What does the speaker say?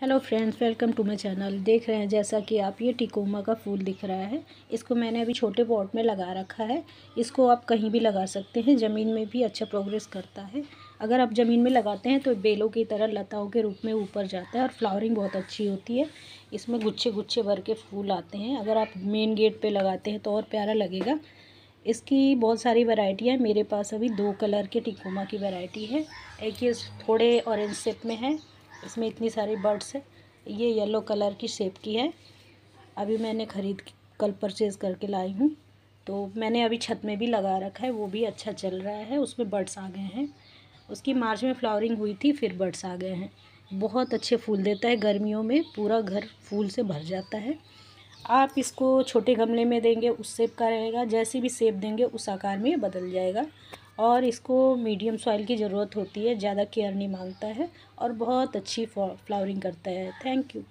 hello friends welcome to my channel देख रहे हैं जैसा कि आप ये टिकोमा का फूल दिख रहा है इसको मैंने अभी छोटे पॉट में लगा रखा है इसको आप कहीं भी लगा सकते हैं ज़मीन में भी अच्छा प्रोग्रेस करता है अगर आप ज़मीन में लगाते हैं तो बेलों की तरह लताओं के रूप में ऊपर जाता है और फ्लावरिंग बहुत अच्छी होती है इसमें गुच्छे गुच्छे भर के फूल आते हैं अगर आप मेन गेट पर लगाते हैं तो और प्यारा लगेगा इसकी बहुत सारी वैरायटी है मेरे पास अभी दो कलर के टिकोमा की वैरायटी है एक ये थोड़े ऑरेंज शेप में है इसमें इतनी सारी बर्ड्स है ये येलो कलर की शेप की है अभी मैंने ख़रीद कल परचेज़ करके लाई हूँ तो मैंने अभी छत में भी लगा रखा है वो भी अच्छा चल रहा है उसमें बर्ड्स आ गए हैं उसकी मार्च में फ्लावरिंग हुई थी फिर बर्ड्स आ गए हैं बहुत अच्छे फूल देता है गर्मियों में पूरा घर फूल से भर जाता है आप इसको छोटे गमले में देंगे उस सेप का रहेगा जैसे भी सेप देंगे उस आकार में बदल जाएगा और इसको मीडियम सॉइल की ज़रूरत होती है ज़्यादा केयर नहीं मांगता है और बहुत अच्छी फ्लावरिंग करता है थैंक यू